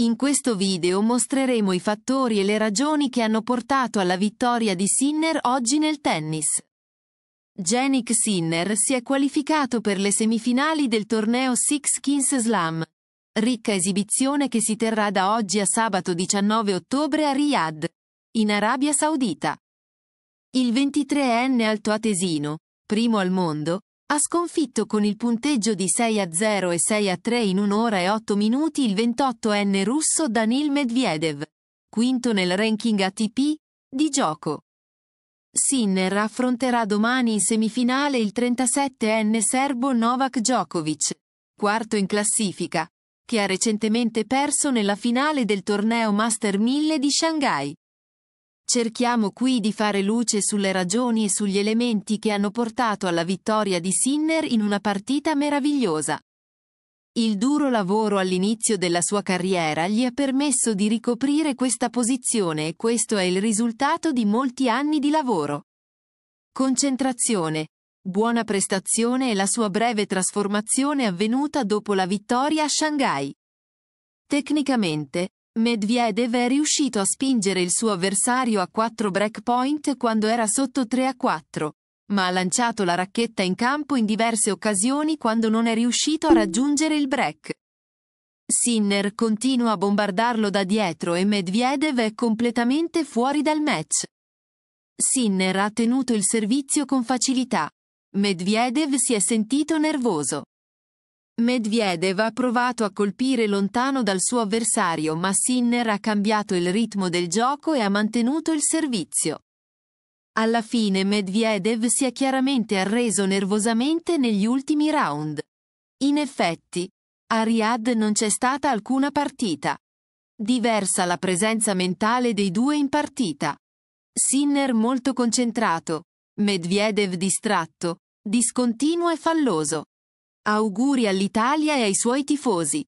In questo video mostreremo i fattori e le ragioni che hanno portato alla vittoria di Sinner oggi nel tennis. Janik Sinner si è qualificato per le semifinali del torneo Six Kings Slam, ricca esibizione che si terrà da oggi a sabato 19 ottobre a Riyadh, in Arabia Saudita. Il 23enne altoatesino, primo al mondo, ha sconfitto con il punteggio di 6 a 0 e 6 a 3 in un'ora e 8 minuti il 28enne russo Danil Medvedev, quinto nel ranking ATP, di gioco. Sinner affronterà domani in semifinale il 37enne serbo Novak Djokovic, quarto in classifica, che ha recentemente perso nella finale del torneo Master 1000 di Shanghai. Cerchiamo qui di fare luce sulle ragioni e sugli elementi che hanno portato alla vittoria di Sinner in una partita meravigliosa. Il duro lavoro all'inizio della sua carriera gli ha permesso di ricoprire questa posizione e questo è il risultato di molti anni di lavoro. Concentrazione, buona prestazione e la sua breve trasformazione avvenuta dopo la vittoria a Shanghai. Tecnicamente, Medvedev è riuscito a spingere il suo avversario a 4 break point quando era sotto 3 a 4, ma ha lanciato la racchetta in campo in diverse occasioni quando non è riuscito a raggiungere il break. Sinner continua a bombardarlo da dietro e Medvedev è completamente fuori dal match. Sinner ha tenuto il servizio con facilità. Medvedev si è sentito nervoso. Medvedev ha provato a colpire lontano dal suo avversario ma Sinner ha cambiato il ritmo del gioco e ha mantenuto il servizio. Alla fine Medvedev si è chiaramente arreso nervosamente negli ultimi round. In effetti, a Riyadh non c'è stata alcuna partita. Diversa la presenza mentale dei due in partita. Sinner molto concentrato, Medvedev distratto, discontinuo e falloso. Auguri all'Italia e ai suoi tifosi.